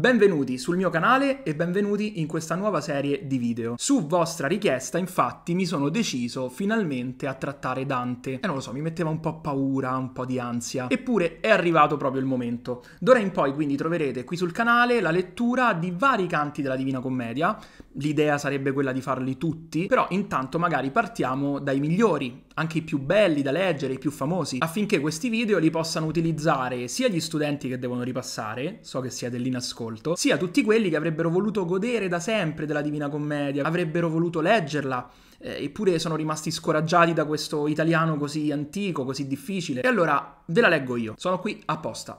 Benvenuti sul mio canale e benvenuti in questa nuova serie di video. Su vostra richiesta, infatti, mi sono deciso finalmente a trattare Dante. E non lo so, mi metteva un po' paura, un po' di ansia. Eppure è arrivato proprio il momento. D'ora in poi, quindi, troverete qui sul canale la lettura di vari canti della Divina Commedia. L'idea sarebbe quella di farli tutti, però intanto magari partiamo dai migliori, anche i più belli da leggere, i più famosi, affinché questi video li possano utilizzare sia gli studenti che devono ripassare, so che siete lì in ascolto, sia tutti quelli che avrebbero voluto godere da sempre della Divina Commedia, avrebbero voluto leggerla, eh, eppure sono rimasti scoraggiati da questo italiano così antico, così difficile. E allora ve la leggo io, sono qui apposta.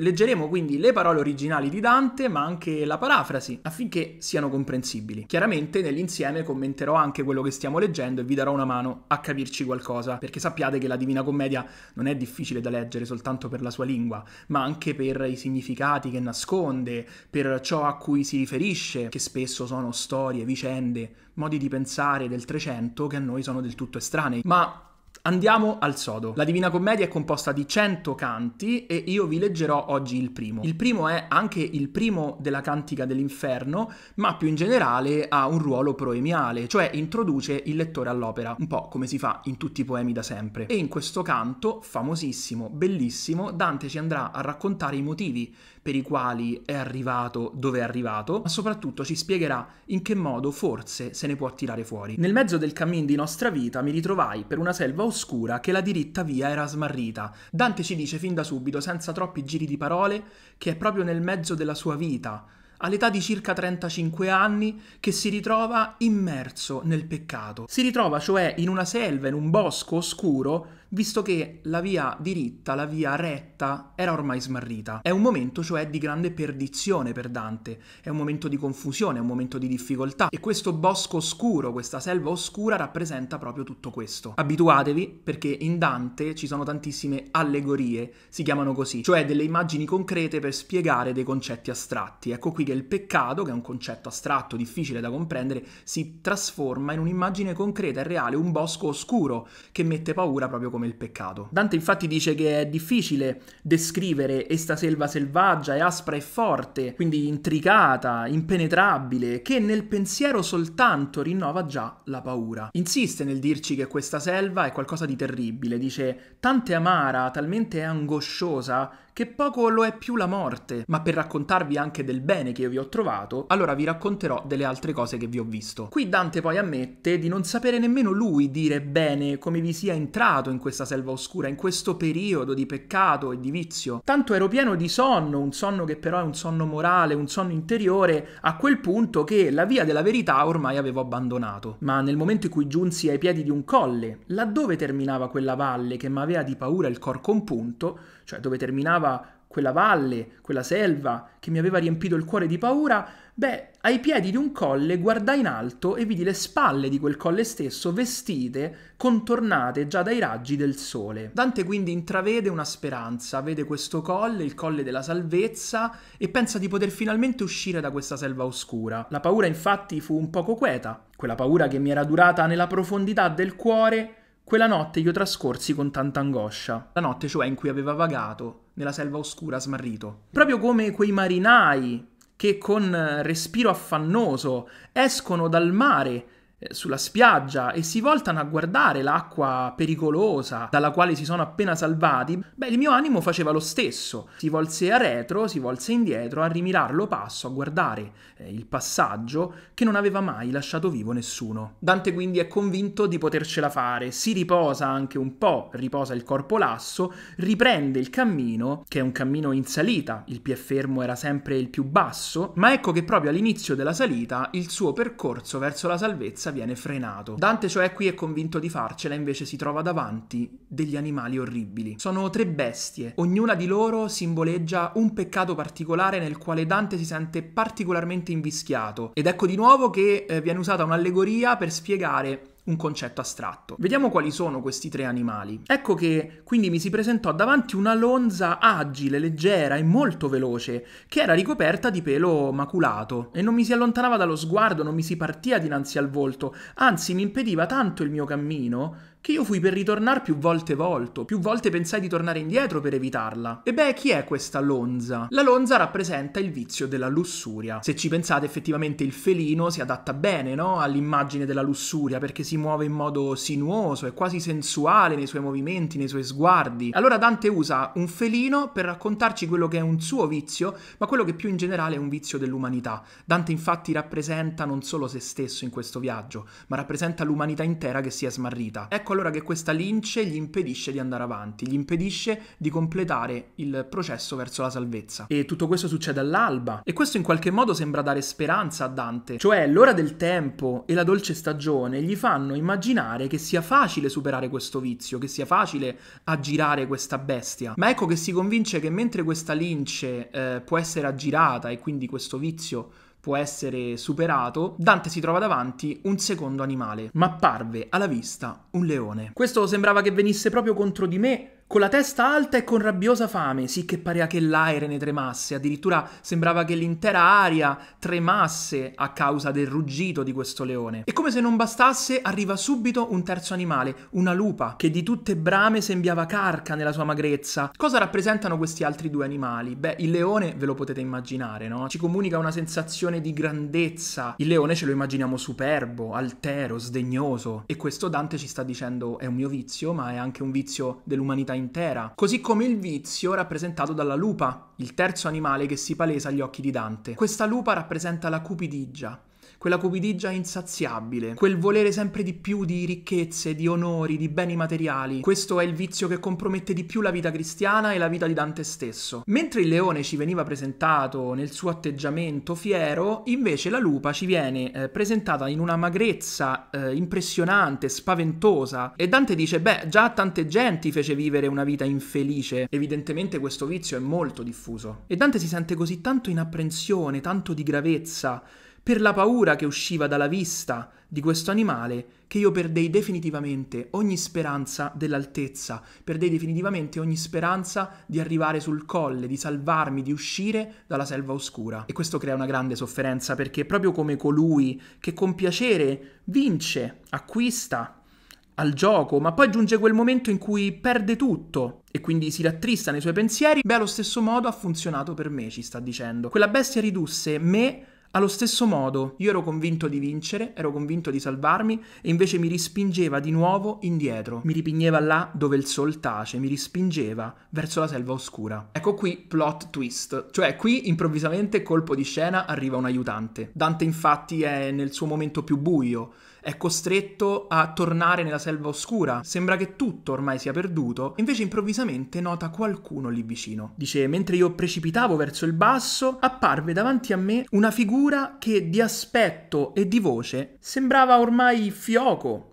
Leggeremo quindi le parole originali di Dante, ma anche la parafrasi, affinché siano comprensibili. Chiaramente nell'insieme commenterò anche quello che stiamo leggendo e vi darò una mano a capirci qualcosa, perché sappiate che la Divina Commedia non è difficile da leggere soltanto per la sua lingua, ma anche per i significati che nasconde, per ciò a cui si riferisce, che spesso sono storie, vicende, modi di pensare del Trecento che a noi sono del tutto estranei. Ma Andiamo al sodo. La Divina Commedia è composta di 100 canti e io vi leggerò oggi il primo. Il primo è anche il primo della Cantica dell'Inferno, ma più in generale ha un ruolo proemiale, cioè introduce il lettore all'opera, un po' come si fa in tutti i poemi da sempre. E in questo canto, famosissimo, bellissimo, Dante ci andrà a raccontare i motivi per i quali è arrivato dove è arrivato, ma soprattutto ci spiegherà in che modo forse se ne può tirare fuori. Nel mezzo del cammin di nostra vita mi ritrovai per una selva oscura oscura che la diritta via era smarrita. Dante ci dice fin da subito, senza troppi giri di parole, che è proprio nel mezzo della sua vita, all'età di circa 35 anni, che si ritrova immerso nel peccato. Si ritrova cioè in una selva, in un bosco oscuro, visto che la via diritta, la via retta, era ormai smarrita. È un momento cioè di grande perdizione per Dante, è un momento di confusione, è un momento di difficoltà e questo bosco oscuro, questa selva oscura rappresenta proprio tutto questo. Abituatevi perché in Dante ci sono tantissime allegorie, si chiamano così, cioè delle immagini concrete per spiegare dei concetti astratti. Ecco qui che il peccato, che è un concetto astratto, difficile da comprendere, si trasforma in un'immagine concreta e reale, un bosco oscuro che mette paura proprio come come il peccato. Dante infatti dice che è difficile descrivere questa selva selvaggia e aspra e forte, quindi intricata, impenetrabile, che nel pensiero soltanto rinnova già la paura. Insiste nel dirci che questa selva è qualcosa di terribile, dice tante amara, talmente angosciosa che poco lo è più la morte, ma per raccontarvi anche del bene che io vi ho trovato, allora vi racconterò delle altre cose che vi ho visto. Qui Dante poi ammette di non sapere nemmeno lui dire bene come vi sia entrato in questa selva oscura, in questo periodo di peccato e di vizio. Tanto ero pieno di sonno, un sonno che però è un sonno morale, un sonno interiore, a quel punto che la via della verità ormai avevo abbandonato. Ma nel momento in cui giunsi ai piedi di un colle, laddove terminava quella valle che m'avea di paura il cor compunto, cioè dove terminava quella valle, quella selva che mi aveva riempito il cuore di paura, beh, ai piedi di un colle guardai in alto e vidi le spalle di quel colle stesso vestite, contornate già dai raggi del sole. Dante quindi intravede una speranza, vede questo colle, il colle della salvezza, e pensa di poter finalmente uscire da questa selva oscura. La paura infatti fu un poco queta, quella paura che mi era durata nella profondità del cuore quella notte io trascorsi con tanta angoscia, la notte cioè in cui aveva vagato nella selva oscura smarrito. Proprio come quei marinai che con eh, respiro affannoso escono dal mare eh, sulla spiaggia e si voltano a guardare l'acqua pericolosa dalla quale si sono appena salvati, beh, il mio animo faceva lo stesso. Si volse a retro, si volse indietro, a rimirarlo passo, a guardare eh, il passaggio che non aveva mai lasciato vivo nessuno. Dante quindi è convinto di potercela fare, si riposa anche un po', riposa il corpo lasso, riprende il cammino, che è un cammino in salita, il piè fermo era sempre il più basso, ma ecco che proprio all'inizio della salita il suo percorso verso la salvezza violenza viene frenato. Dante cioè qui è convinto di farcela, invece si trova davanti degli animali orribili. Sono tre bestie, ognuna di loro simboleggia un peccato particolare nel quale Dante si sente particolarmente invischiato. Ed ecco di nuovo che eh, viene usata un'allegoria per spiegare un concetto astratto. Vediamo quali sono questi tre animali. Ecco che quindi mi si presentò davanti una lonza agile, leggera e molto veloce, che era ricoperta di pelo maculato, e non mi si allontanava dallo sguardo, non mi si partiva dinanzi al volto, anzi mi impediva tanto il mio cammino che io fui per ritornare più volte volto, più volte pensai di tornare indietro per evitarla. E beh, chi è questa lonza? La lonza rappresenta il vizio della lussuria. Se ci pensate, effettivamente il felino si adatta bene, no? All'immagine della lussuria, perché si muove in modo sinuoso, è quasi sensuale nei suoi movimenti, nei suoi sguardi. Allora Dante usa un felino per raccontarci quello che è un suo vizio, ma quello che più in generale è un vizio dell'umanità. Dante infatti rappresenta non solo se stesso in questo viaggio, ma rappresenta l'umanità intera che si è smarrita. Ecco ecco allora che questa lince gli impedisce di andare avanti, gli impedisce di completare il processo verso la salvezza. E tutto questo succede all'alba. E questo in qualche modo sembra dare speranza a Dante, cioè l'ora del tempo e la dolce stagione gli fanno immaginare che sia facile superare questo vizio, che sia facile aggirare questa bestia. Ma ecco che si convince che mentre questa lince eh, può essere aggirata e quindi questo vizio può essere superato, Dante si trova davanti un secondo animale, ma apparve alla vista un leone. Questo sembrava che venisse proprio contro di me con la testa alta e con rabbiosa fame, sì che parea che l'aere ne tremasse, addirittura sembrava che l'intera aria tremasse a causa del ruggito di questo leone. E come se non bastasse, arriva subito un terzo animale, una lupa, che di tutte brame sembiava carca nella sua magrezza. Cosa rappresentano questi altri due animali? Beh, il leone ve lo potete immaginare, no? Ci comunica una sensazione di grandezza. Il leone ce lo immaginiamo superbo, altero, sdegnoso. E questo Dante ci sta dicendo è un mio vizio, ma è anche un vizio dell'umanità intera, così come il vizio rappresentato dalla lupa, il terzo animale che si palesa agli occhi di Dante. Questa lupa rappresenta la cupidigia, quella cupidigia insaziabile, quel volere sempre di più di ricchezze, di onori, di beni materiali. Questo è il vizio che compromette di più la vita cristiana e la vita di Dante stesso. Mentre il leone ci veniva presentato nel suo atteggiamento fiero, invece la lupa ci viene eh, presentata in una magrezza eh, impressionante, spaventosa. E Dante dice, beh, già tante genti fece vivere una vita infelice. Evidentemente questo vizio è molto diffuso. E Dante si sente così tanto in apprensione, tanto di gravezza, per la paura che usciva dalla vista di questo animale, che io perdei definitivamente ogni speranza dell'altezza, perdei definitivamente ogni speranza di arrivare sul colle, di salvarmi, di uscire dalla selva oscura. E questo crea una grande sofferenza perché proprio come colui che con piacere vince, acquista, al gioco, ma poi giunge quel momento in cui perde tutto e quindi si rattrista nei suoi pensieri, beh allo stesso modo ha funzionato per me, ci sta dicendo. Quella bestia ridusse me allo stesso modo, io ero convinto di vincere, ero convinto di salvarmi e invece mi rispingeva di nuovo indietro. Mi ripigneva là dove il sol tace, mi rispingeva verso la selva oscura. Ecco qui plot twist, cioè qui improvvisamente colpo di scena arriva un aiutante. Dante infatti è nel suo momento più buio, è costretto a tornare nella selva oscura. Sembra che tutto ormai sia perduto, invece improvvisamente nota qualcuno lì vicino. Dice, mentre io precipitavo verso il basso, apparve davanti a me una figura che di aspetto e di voce sembrava ormai fioco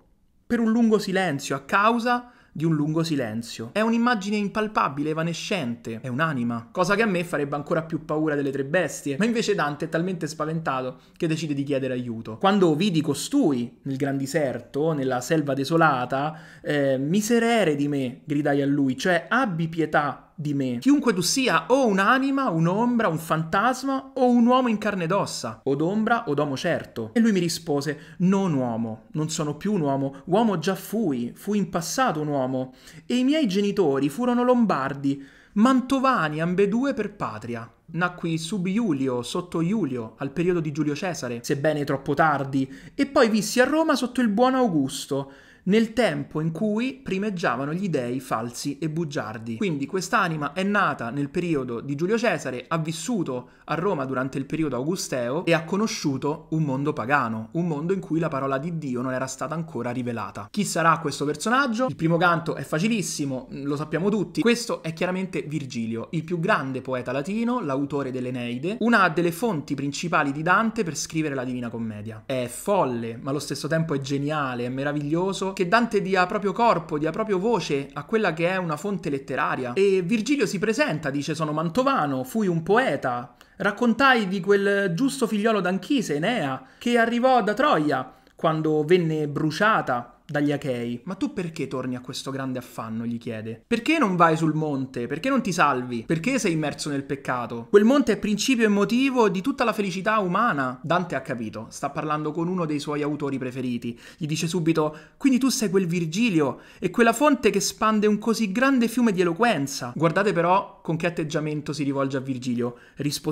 per un lungo silenzio a causa di un lungo silenzio. È un'immagine impalpabile, evanescente, è un'anima, cosa che a me farebbe ancora più paura delle tre bestie, ma invece Dante è talmente spaventato che decide di chiedere aiuto. Quando vidi costui nel gran diserto, nella selva desolata, eh, miserere di me, gridai a lui, cioè abbi pietà di me. Chiunque tu sia, o un'anima, un'ombra, un fantasma, o un uomo in carne ed ossa, o d'ombra o d'uomo certo. E lui mi rispose, non uomo, non sono più un uomo, uomo già fui, fui in passato un uomo, e i miei genitori furono lombardi, mantovani ambedue per patria. Nacqui sub Iulio, sotto Iulio, al periodo di Giulio Cesare, sebbene troppo tardi, e poi vissi a Roma sotto il buon Augusto, nel tempo in cui primeggiavano gli dei falsi e bugiardi. Quindi quest'anima è nata nel periodo di Giulio Cesare, ha vissuto a Roma durante il periodo augusteo e ha conosciuto un mondo pagano, un mondo in cui la parola di Dio non era stata ancora rivelata. Chi sarà questo personaggio? Il primo canto è facilissimo, lo sappiamo tutti. Questo è chiaramente Virgilio, il più grande poeta latino, l'autore dell'Eneide, una delle fonti principali di Dante per scrivere la Divina Commedia. È folle, ma allo stesso tempo è geniale, è meraviglioso che Dante dia proprio corpo, dia proprio voce a quella che è una fonte letteraria. E Virgilio si presenta, dice sono mantovano, fui un poeta, raccontai di quel giusto figliolo d'Anchise, Enea, che arrivò da Troia quando venne bruciata dagli Achei. Ma tu perché torni a questo grande affanno? gli chiede. Perché non vai sul monte? Perché non ti salvi? Perché sei immerso nel peccato? Quel monte è principio e motivo di tutta la felicità umana. Dante ha capito, sta parlando con uno dei suoi autori preferiti. Gli dice subito: Quindi tu sei quel Virgilio e quella fonte che spande un così grande fiume di eloquenza. Guardate però con che atteggiamento si rivolge a Virgilio.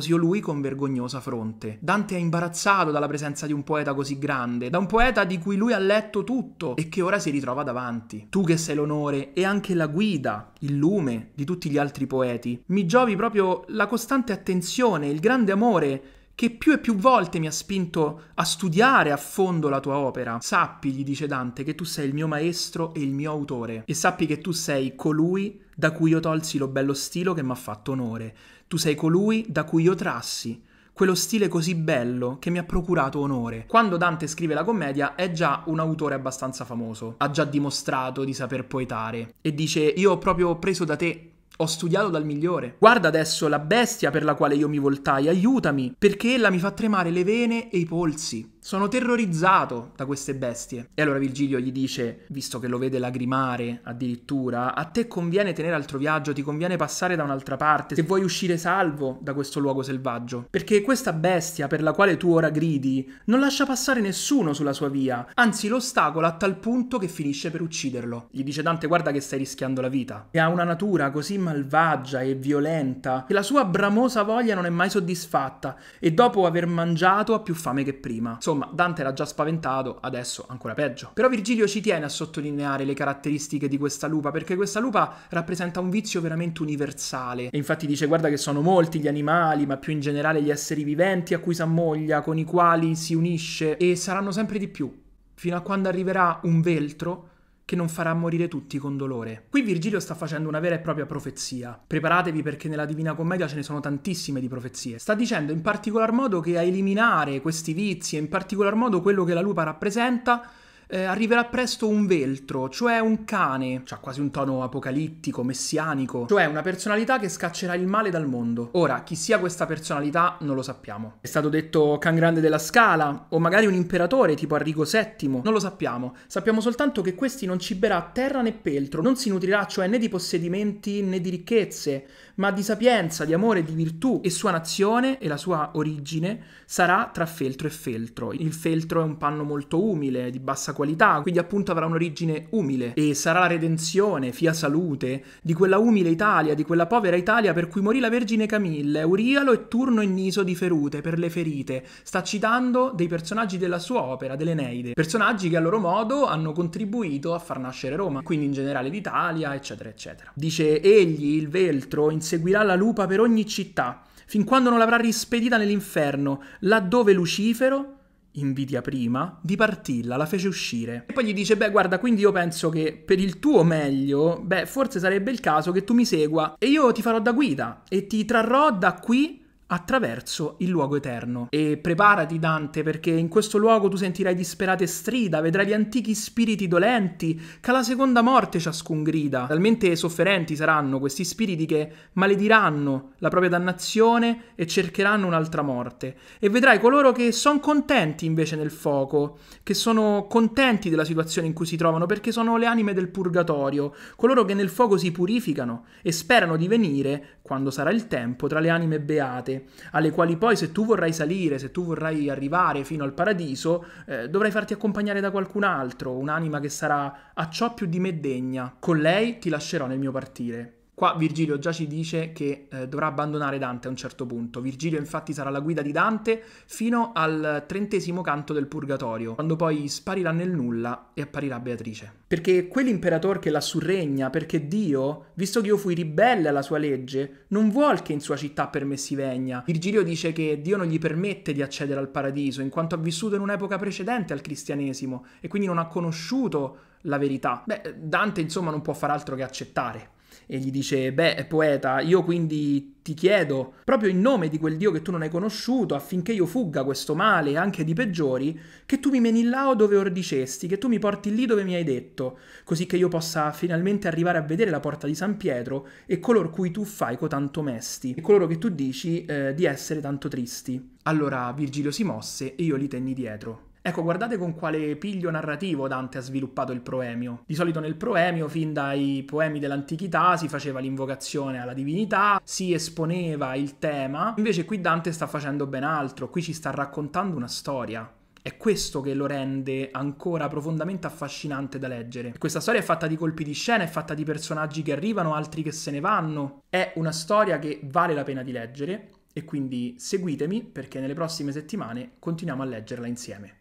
io lui con vergognosa fronte. Dante è imbarazzato dalla presenza di un poeta così grande, da un poeta di cui lui ha letto tutto e che ora si ritrova davanti. Tu che sei l'onore e anche la guida, il lume di tutti gli altri poeti, mi giovi proprio la costante attenzione, il grande amore che più e più volte mi ha spinto a studiare a fondo la tua opera. Sappi, gli dice Dante, che tu sei il mio maestro e il mio autore, e sappi che tu sei colui da cui io tolsi lo bello stilo che mi ha fatto onore, tu sei colui da cui io trassi quello stile così bello che mi ha procurato onore. Quando Dante scrive la commedia è già un autore abbastanza famoso, ha già dimostrato di saper poetare e dice io ho proprio preso da te ho studiato dal migliore. Guarda adesso la bestia per la quale io mi voltai, aiutami, perché ella mi fa tremare le vene e i polsi. Sono terrorizzato da queste bestie. E allora Virgilio gli dice, visto che lo vede lagrimare addirittura, a te conviene tenere altro viaggio, ti conviene passare da un'altra parte, se vuoi uscire salvo da questo luogo selvaggio. Perché questa bestia per la quale tu ora gridi non lascia passare nessuno sulla sua via, anzi lo ostacola a tal punto che finisce per ucciderlo. Gli dice Dante guarda che stai rischiando la vita. E ha una natura così malvagia e violenta che la sua bramosa voglia non è mai soddisfatta e dopo aver mangiato ha più fame che prima. Insomma, Insomma, Dante era già spaventato, adesso ancora peggio. Però Virgilio ci tiene a sottolineare le caratteristiche di questa lupa, perché questa lupa rappresenta un vizio veramente universale. E infatti dice guarda che sono molti gli animali, ma più in generale gli esseri viventi a cui si ammoglia, con i quali si unisce, e saranno sempre di più, fino a quando arriverà un veltro che non farà morire tutti con dolore. Qui Virgilio sta facendo una vera e propria profezia. Preparatevi perché nella Divina Commedia ce ne sono tantissime di profezie. Sta dicendo in particolar modo che a eliminare questi vizi e in particolar modo quello che la lupa rappresenta eh, arriverà presto un veltro, cioè un cane, ha quasi un tono apocalittico, messianico, cioè una personalità che scaccerà il male dal mondo. Ora, chi sia questa personalità non lo sappiamo. È stato detto Can Grande della Scala, o magari un imperatore tipo Arrigo VII, non lo sappiamo. Sappiamo soltanto che questi non ciberà terra né peltro, non si nutrirà cioè né di possedimenti né di ricchezze, ma di sapienza, di amore, di virtù, e sua nazione e la sua origine sarà tra feltro e feltro. Il feltro è un panno molto umile, di bassa qualità, quindi appunto avrà un'origine umile e sarà la redenzione, fia salute, di quella umile Italia, di quella povera Italia per cui morì la Vergine Camilla, Eurialo e Turno Niso di Ferute per le ferite. Sta citando dei personaggi della sua opera, dell'Eneide, personaggi che a loro modo hanno contribuito a far nascere Roma, quindi in generale l'Italia, eccetera, eccetera. Dice egli, il veltro, inseguirà la lupa per ogni città, fin quando non l'avrà rispedita nell'inferno, laddove Lucifero invidia prima, di partirla, la fece uscire. E poi gli dice, beh guarda, quindi io penso che per il tuo meglio, beh forse sarebbe il caso che tu mi segua e io ti farò da guida e ti trarrò da qui attraverso il luogo eterno. E preparati Dante perché in questo luogo tu sentirai disperate strida, vedrai gli antichi spiriti dolenti, che alla seconda morte ciascun grida. Talmente sofferenti saranno questi spiriti che malediranno la propria dannazione e cercheranno un'altra morte. E vedrai coloro che sono contenti invece nel fuoco, che sono contenti della situazione in cui si trovano perché sono le anime del purgatorio, coloro che nel fuoco si purificano e sperano di venire, quando sarà il tempo, tra le anime beate scale, alle quali poi se tu vorrai salire, se tu vorrai arrivare fino al paradiso, eh, dovrai farti accompagnare da qualcun altro, un'anima che sarà a ciò più di me degna. Con lei ti lascerò nel mio partire. Qua Virgilio già ci dice che eh, dovrà abbandonare Dante a un certo punto. Virgilio infatti sarà la guida di Dante fino al trentesimo canto del Purgatorio, quando poi sparirà nel nulla e apparirà Beatrice. Perché quell'imperatore che la surregna, perché Dio, visto che io fui ribelle alla sua legge, non vuol che in sua città per me si venga. Virgilio dice che Dio non gli permette di accedere al paradiso, in quanto ha vissuto in un'epoca precedente al cristianesimo e quindi non ha conosciuto la verità. Beh, Dante insomma non può far altro che accettare e gli dice, beh, poeta, io quindi ti chiedo, proprio in nome di quel Dio che tu non hai conosciuto, affinché io fugga questo male e anche di peggiori, che tu mi meni là dove or dicesti, che tu mi porti lì dove mi hai detto, così che io possa finalmente arrivare a vedere la porta di San Pietro e coloro cui tu fai cotanto mesti, e coloro che tu dici eh, di essere tanto tristi. Allora Virgilio si mosse e io li tenni dietro. Ecco, guardate con quale piglio narrativo Dante ha sviluppato il proemio. Di solito nel proemio, fin dai poemi dell'antichità, si faceva l'invocazione alla divinità, si esponeva il tema, invece qui Dante sta facendo ben altro, qui ci sta raccontando una storia. È questo che lo rende ancora profondamente affascinante da leggere. Questa storia è fatta di colpi di scena, è fatta di personaggi che arrivano, altri che se ne vanno. È una storia che vale la pena di leggere e quindi seguitemi perché nelle prossime settimane continuiamo a leggerla insieme.